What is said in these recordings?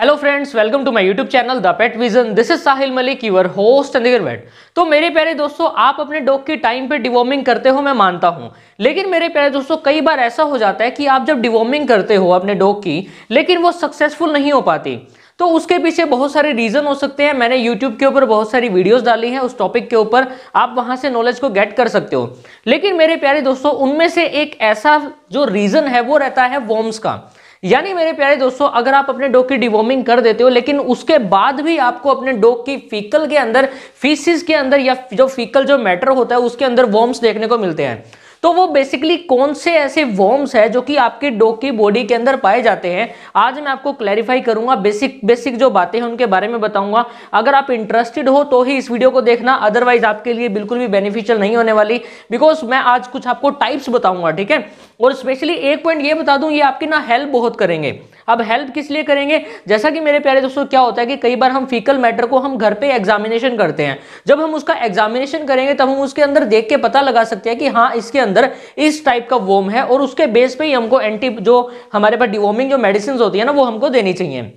hello friends welcome to my YouTube channel the pet vision this is Sahil Malik your host and vet तो मेरे प्यारे दोस्तों आप अपने डॉग की टाइम पे डिवॉर्मिंग करते हो मैं मानता हूं लेकिन मेरे प्यारे दोस्तों कई बार ऐसा हो जाता है कि आप जब डिवॉर्मिंग करते हो अपने डॉग की लेकिन वो सक्सेसफुल नहीं हो पाती तो उसके पीछे बहुत सारे रीज़न हो सकते हैं मैंने यूट्यूब के ऊपर बहुत सारी वीडियोस डाली हैं उस टॉपिक के ऊपर आप वहां से नॉलेज को गेट कर सकते हो लेकिन मेरे प्यारे दोस्तों उनमें से एक ऐसा जो रीज़न है वो रहता है वॉम्स का यानी मेरे प्यारे दोस्तों अगर आप अपने डॉग की डिवॉर्मिंग कर देते हो लेकिन उसके बाद भी आपको अपने डॉग की फीकल के अंदर फीसिस के अंदर या जो फीकल जो मैटर होता है उसके अंदर वॉर्म्स देखने को मिलते हैं तो वो बेसिकली कौन से ऐसे वॉर्म्स है जो कि आपके डॉग की बॉडी के अंदर पाए जाते हैं आज मैं आपको क्लैरिफाई करूंगा बेसिक बेसिक जो बातें हैं उनके बारे में बताऊंगा अगर आप इंटरेस्टेड हो तो ही इस वीडियो को देखना अदरवाइज आपके लिए बिल्कुल भी बेनिफिशियल नहीं होने वाली बिकॉज मैं आज कुछ आपको टाइप्स बताऊंगा ठीक है और स्पेशली एक पॉइंट ये बता दूं ये आपकी ना हेल्प बहुत करेंगे अब हेल्प किस लिए करेंगे जैसा कि मेरे प्यारे दोस्तों क्या होता है कि कई बार हम फीकल मैटर को हम घर पे एग्जामिनेशन करते हैं जब हम उसका एग्जामिनेशन करेंगे तब हम उसके अंदर देख के पता लगा सकते हैं कि हाँ इसके अंदर इस टाइप का वोम है और उसके बेस पर ही हमको एंटी जो हमारे पास डिवोमिंग जो मेडिसिन होती है ना वो हमको देनी चाहिए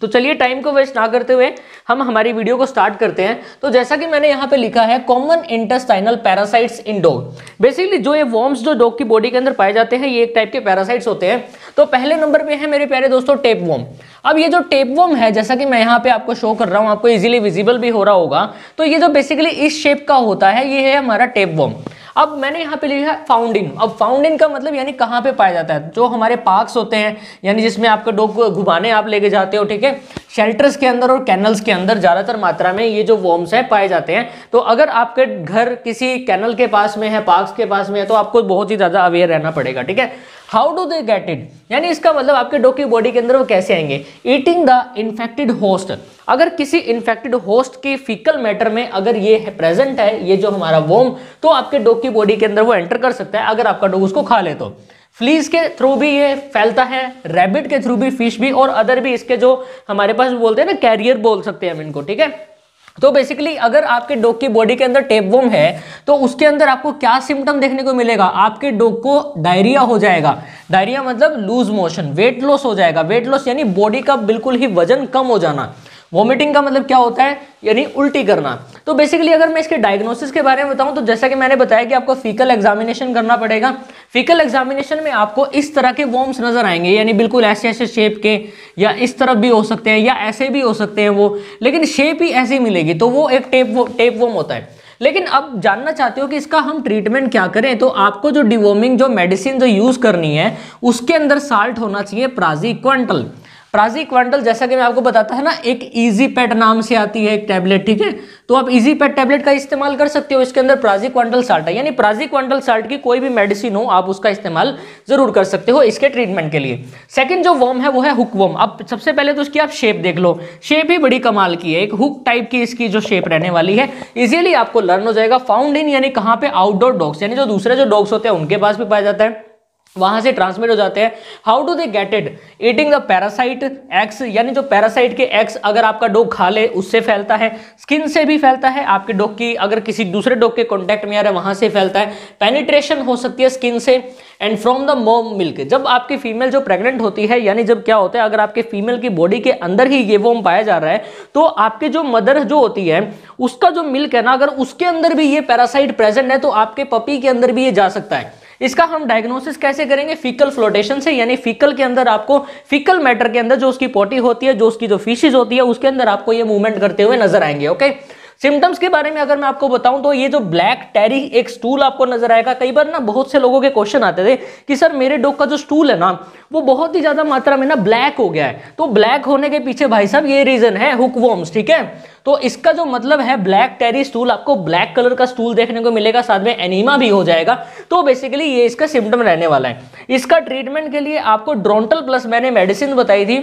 तो चलिए टाइम को वेस्ट ना करते हुए हम हमारी वीडियो को स्टार्ट करते हैं तो जैसा कि मैंने यहाँ पे लिखा है common intestinal parasites in dog basically जो ये वॉर्म्स जो डॉग की बॉडी के अंदर पाए जाते हैं ये एक टाइप के पैरासाइट्स होते हैं तो पहले नंबर पे है मेरे प्यारे दोस्तों टेप वोम अब ये जो टेप वोम है जैसा कि मैं यहाँ पे आपको शो कर रहा हूँ आपको इजीली विजिबल भी हो रहा होगा तो ये जो बेसिकली इस शेप का होता है ये है हमारा टेप वोम अब मैंने यहाँ पे लिखा है फाउंडिन अब फाउंडिन का मतलब यानी कहाँ पे पाया जाता है जो हमारे पार्क्स होते हैं यानी जिसमें आपका डॉग घुमाने आप लेके जाते हो ठीक है शेल्टर्स के अंदर और कैनल्स के अंदर ज़्यादातर मात्रा में ये जो वॉम्स हैं पाए जाते हैं तो अगर आपके घर किसी कैनल के पास में है पार्क्स के पास में है तो आपको बहुत ही ज़्यादा अवेयर रहना पड़ेगा ठीक है how do they get it यानी इसका मतलब आपके डॉग की बॉडी के अंदर वो कैसे आएंगे ईटिंग द इन्फेक्टेड होस्ट अगर किसी इन्फेक्टेड होस्ट के फिकल मैटर में अगर ये है, प्रेजेंट है ये जो हमारा वोम तो आपके डॉग की बॉडी के अंदर वो एंटर कर सकता है अगर आपका डॉग उसको खा ले तो फ्लीज के थ्रू भी ये फैलता है रैबिट के थ्रू भी फिश भी और अदर भी इसके जो हमारे पास बोलते हैं ना कैरियर बोल सकते हैं हम इनको ठीक है तो बेसिकली अगर आपके डॉग की बॉडी के अंदर वोम है तो उसके अंदर आपको क्या सिम्टम देखने को मिलेगा आपके डॉग को डायरिया हो जाएगा डायरिया मतलब लूज मोशन वेट लॉस हो जाएगा वेट लॉस यानी बॉडी का बिल्कुल ही वजन कम हो जाना वॉमिटिंग का मतलब क्या होता है यानी उल्टी करना तो बेसिकली अगर मैं इसके डायग्नोसिस के बारे में बताऊं तो जैसा कि मैंने बताया कि आपको फीकल एग्जामिनेशन करना पड़ेगा फीकल एग्जामिनेशन में आपको इस तरह के वॉर्म्स नजर आएंगे यानी बिल्कुल ऐसे ऐसे शेप के या इस तरफ भी हो सकते हैं या ऐसे भी हो सकते हैं वो लेकिन शेप ही ऐसी मिलेगी तो वो एक टेप वो, टेप वॉर्म होता है लेकिन अब जानना चाहते हो कि इसका हम ट्रीटमेंट क्या करें तो आपको जो डिवोमिंग जो मेडिसिन जो यूज़ करनी है उसके अंदर साल्ट होना चाहिए प्राजी क्वांटल प्राजी क्वांटल जैसा कि मैं आपको बताता है ना एक ईजी पैट नाम से आती है एक टैबलेट ठीक है तो आप इजी पैट टैबलेट का इस्तेमाल कर सकते हो इसके अंदर प्राजी क्वांटल साल्ट है यानी प्राजी क्वांटल साल्ट की कोई भी मेडिसिन हो आप उसका इस्तेमाल जरूर कर सकते हो इसके ट्रीटमेंट के लिए सेकेंड जो वॉर्म है वो है हुक वॉर्म अब सबसे पहले तो उसकी आप शेप देख लो शेप ही बड़ी कमाल की है एक हुक टाइप की इसकी जो शेप रहने वाली है इजिली आपको लर्न हो जाएगा फाउंड इन यानी कहाँ पे आउटडोर डॉग्स यानी जो दूसरे जो डॉग्स होते हैं उनके पास भी पाया जाता है वहां से ट्रांसमिट हो जाते हैं how do they get it eating the parasite eggs यानी जो पैरासाइट के एक्स अगर आपका डॉग खा ले उससे फैलता है स्किन से भी फैलता है आपके डॉग की अगर किसी दूसरे डॉग के कॉन्टैक्ट में आ रहा है वहां से फैलता है पेनिट्रेशन हो सकती है स्किन से and from the mom milk जब आपकी फीमेल जो प्रेग्नेंट होती है यानी जब क्या होता है अगर आपके फीमेल की बॉडी के अंदर ही ये वोम पाया जा रहा है तो आपके जो मदर जो होती है उसका जो मिल्क है ना अगर उसके अंदर भी ये पैरासाइट प्रेजेंट है तो आपके पपी के अंदर भी ये जा सकता है इसका हम डायग्नोसिस कैसे करेंगे फीकल फ्लोटेशन से यानी फीकल के अंदर आपको फीकल मैटर के अंदर जो उसकी पोटी होती है जो उसकी जो फीसिस होती है उसके अंदर आपको ये मूवमेंट करते हुए नजर आएंगे ओके सिम्टम्स के बारे में अगर मैं आपको बताऊं तो ये जो ब्लैक टेरी एक स्टूल आपको नजर आएगा कई बार ना बहुत से लोगों के क्वेश्चन आते थे कि सर मेरे डॉग का जो स्टूल है ना वो बहुत ही ज्यादा मात्रा में ना ब्लैक हो गया है तो ब्लैक होने के पीछे भाई साहब ये रीजन है हुकवॉर्म्स ठीक है तो इसका जो मतलब है ब्लैक टेरी स्टूल आपको ब्लैक कलर का स्टूल देखने को मिलेगा साथ में एनीमा भी हो जाएगा तो बेसिकली ये इसका सिम्टम रहने वाला है इसका ट्रीटमेंट के लिए आपको ड्रोंटल प्लस मैंने मेडिसिन बताई थी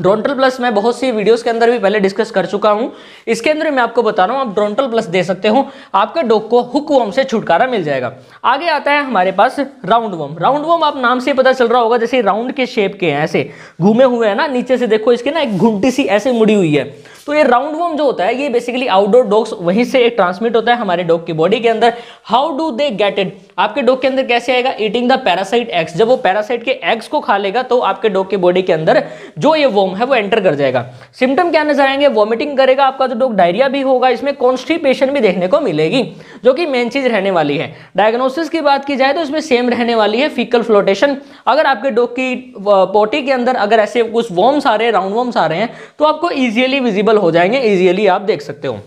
ड्रोनटल प्लस मैं बहुत सी वीडियोस के अंदर भी पहले डिस्कस कर चुका हूं इसके अंदर मैं आपको बता रहा हूं आप ड्रोंटल प्लस दे सकते हो आपके डॉग को हुक वॉम से छुटकारा मिल जाएगा आगे आता है हमारे पास राउंड वॉम राउंड वोम आप नाम से पता चल रहा होगा जैसे राउंड के शेप के हैं ऐसे घूमे हुए हैं ना नीचे से देखो इसके ना एक घुंटी सी ऐसे मुड़ी हुई है तो ये राउंड वर्म जो होता है ये बेसिकली आउटडोर डॉग्स वहीं से ट्रांसमिट होता है हमारे डॉग की बॉडी के अंदर how do they get it आपके डॉग के अंदर कैसे आएगा ईटिंग द पैरासाइट एग्स जब वो पैरासाइट के एग्स को खा लेगा तो आपके डॉग की बॉडी के अंदर जो ये वोम है वो एंटर कर जाएगा सिम्टम क्या नजर आएंगे वॉमिटिंग करेगा आपका जो डॉग डायरिया भी होगा इसमें कॉन्स्टिपेशन भी देखने को मिलेगी जो कि मेन चीज रहने वाली है डायग्नोसिस की बात की जाए तो इसमें सेम रहने वाली है फीकल फ्लोटेशन अगर आपके डॉग की पोटी के अंदर अगर ऐसे कुछ वॉर्म्स आ रहे हैं राउंड वॉर्म्स आ रहे हैं तो आपको ईजिली विजिबल विजिबल हो जाएंगे इजीली आप देख सकते हो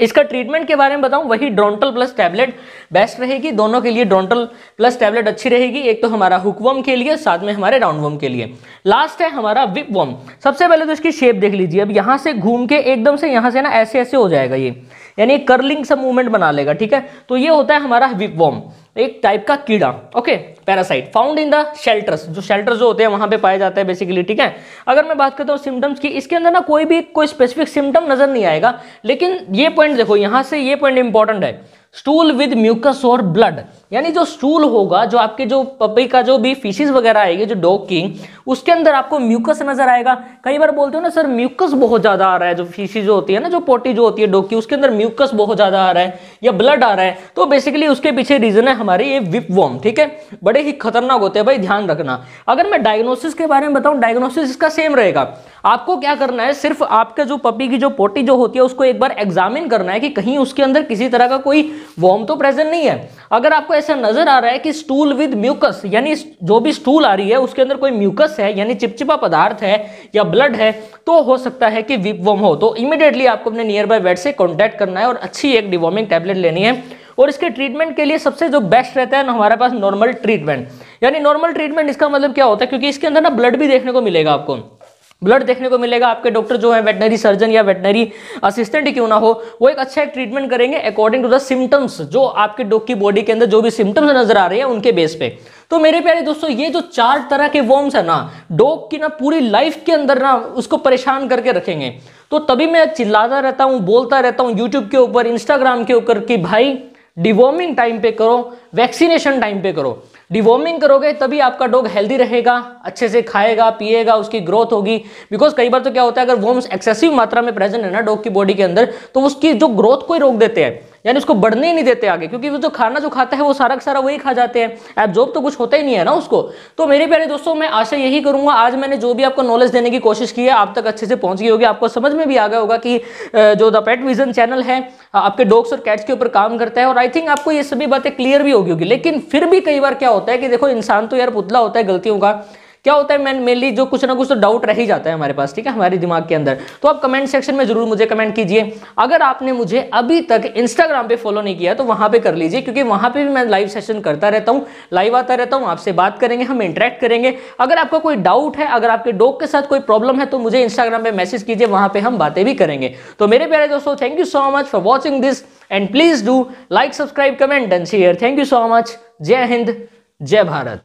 इसका ट्रीटमेंट के बारे में बताऊं वही ड्रोंटल प्लस टैबलेट बेस्ट रहेगी दोनों के लिए ड्रोंटल प्लस टैबलेट अच्छी रहेगी एक तो हमारा हुकवम के लिए साथ में हमारे राउंडवम के लिए लास्ट है हमारा विपवम सबसे पहले तो इसकी शेप देख लीजिए अब यहाँ से घूम के एकदम से यहाँ से ना ऐसे ऐसे हो जाएगा ये यानी कर्लिंग सा मूवमेंट बना लेगा ठीक है तो ये होता है हमारा विपवम एक टाइप का कीड़ा okay parasite found in the shelters जो शेल्टर्स जो होते हैं वहां पे पाए जाते हैं बेसिकली ठीक है अगर मैं बात करता हूँ सिम्टम्स की इसके अंदर ना कोई भी कोई स्पेसिफिक सिम्टम नजर नहीं आएगा लेकिन ये पॉइंट देखो यहां से ये पॉइंट इंपॉर्टेंट है स्टूल विद म्यूकस और ब्लड यानी जो स्टूल होगा जो आपके जो पपी का जो भी फिशेज वगैरह आएगी जो डॉग की उसके अंदर आपको म्यूकस नजर आएगा कई बार बोलते हो ना सर म्यूकस बहुत ज़्यादा आ रहा है जो फिशेज होती है ना जो पोटी जो होती है डॉग की उसके अंदर म्यूकस बहुत ज़्यादा आ रहा है या ब्लड आ रहा है तो बेसिकली उसके पीछे रीज़न है हमारे ये विप वॉम ठीक है बड़े ही खतरनाक होते हैं भाई ध्यान रखना अगर मैं डायग्नोसिस के बारे में बताऊँ डायग्नोसिस इसका सेम रहेगा आपको क्या करना है सिर्फ आपके जो पपी की जो पोटी जो होती है उसको एक बार एग्जामिन करना है कि कहीं उसके अंदर किसी तरह का कोई वॉम तो प्रेजेंट नहीं है अगर आपको ऐसा नजर आ रहा है कि स्टूल विद म्यूकस यानी जो भी स्टूल आ रही है उसके अंदर कोई म्यूकस है यानी चिपचिपा पदार्थ है या ब्लड है तो हो सकता है कि विपवम हो तो इमीडिएटली आपको अपने नियर बाय वेट से कॉन्टैक्ट करना है और अच्छी एक डिवॉर्मिंग टैबलेट लेनी है और इसके ट्रीटमेंट के लिए सबसे जो बेस्ट रहता है ना हमारे पास नॉर्मल ट्रीटमेंट यानी नॉर्मल ट्रीटमेंट इसका मतलब क्या होता है क्योंकि इसके अंदर ना ब्लड भी देखने को मिलेगा आपको ब्लड देखने को मिलेगा आपके डॉक्टर जो है वेटनरी सर्जन या वेटनरी असिस्टेंट क्यों ना हो वो एक अच्छा एक ट्रीटमेंट करेंगे अकॉर्डिंग टू द सिम्टम्स जो आपके डॉग की बॉडी के अंदर जो भी सिम्टम्स नजर आ रहे हैं उनके बेस पे तो मेरे प्यारे दोस्तों ये जो चार तरह के वॉर्म्स है ना डॉग की ना पूरी लाइफ के अंदर ना उसको परेशान करके रखेंगे तो तभी मैं चिल्लाता रहता हूँ बोलता रहता हूँ यूट्यूब के ऊपर इंस्टाग्राम के ऊपर कि भाई डिवॉर्मिंग टाइम पे करो वैक्सीनेशन टाइम पे करो डिवॉर्मिंग करोगे तभी आपका डॉग हेल्दी रहेगा अच्छे से खाएगा पिएगा उसकी ग्रोथ होगी बिकॉज कई बार तो क्या होता है अगर वॉर्म्स एक्सेसिव मात्रा में प्रेजेंट है ना डॉग की बॉडी के अंदर तो उसकी जो ग्रोथ को ही रोक देते हैं यानी उसको बढ़ने ही नहीं देते आगे क्योंकि वो जो खाना जो खाता है वो सारा का सारा वही खा जाते हैं एब्जॉर्ब तो कुछ होता ही नहीं है ना उसको तो मेरे प्यारे दोस्तों मैं आशा यही करूंगा आज मैंने जो भी आपको नॉलेज देने की कोशिश की है आप तक अच्छे से पहुंच गई होगी आपको समझ में भी आ गया होगा कि जो द पेट विजन चैनल है आपके डॉग्स और कैट्स के ऊपर काम करता है और आई थिंक आपको ये सभी बातें क्लियर भी होगी होगी लेकिन फिर भी कई बार क्या होता है कि देखो इंसान तो यार पुतला होता है गलतियों का क्या होता है मेनली जो कुछ ना कुछ तो डाउट रह ही जाता है हमारे पास ठीक है हमारे दिमाग के अंदर तो आप कमेंट सेक्शन में जरूर मुझे कमेंट कीजिए अगर आपने मुझे अभी तक इंस्टाग्राम पे फॉलो नहीं किया तो वहां पे कर लीजिए क्योंकि वहां पे भी मैं लाइव सेशन करता रहता हूँ लाइव आता रहता हूँ आपसे बात करेंगे हम इंटरेक्ट करेंगे अगर आपका कोई डाउट है अगर आपके डॉग के साथ कोई प्रॉब्लम है तो मुझे इंस्टाग्राम पे मैसेज कीजिए वहां पर हम बातें भी करेंगे तो मेरे प्यारे दोस्तों thank you so much for watching this and please do like subscribe comment and share thank you so much जय हिंद जय भारत